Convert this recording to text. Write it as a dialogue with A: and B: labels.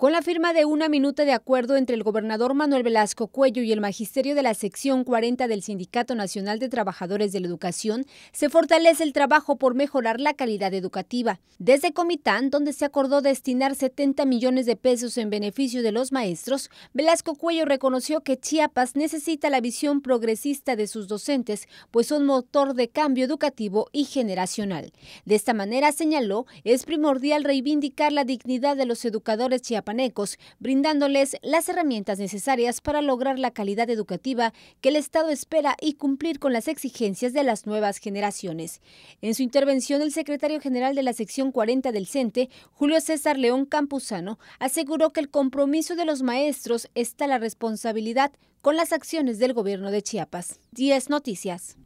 A: Con la firma de una minuta de acuerdo entre el gobernador Manuel Velasco Cuello y el magisterio de la sección 40 del Sindicato Nacional de Trabajadores de la Educación, se fortalece el trabajo por mejorar la calidad educativa. Desde Comitán, donde se acordó destinar 70 millones de pesos en beneficio de los maestros, Velasco Cuello reconoció que Chiapas necesita la visión progresista de sus docentes, pues son motor de cambio educativo y generacional. De esta manera, señaló, es primordial reivindicar la dignidad de los educadores chiapas Panecos, brindándoles las herramientas necesarias para lograr la calidad educativa que el Estado espera y cumplir con las exigencias de las nuevas generaciones. En su intervención, el secretario general de la sección 40 del CENTE, Julio César León Campuzano, aseguró que el compromiso de los maestros está la responsabilidad con las acciones del gobierno de Chiapas. 10 Noticias.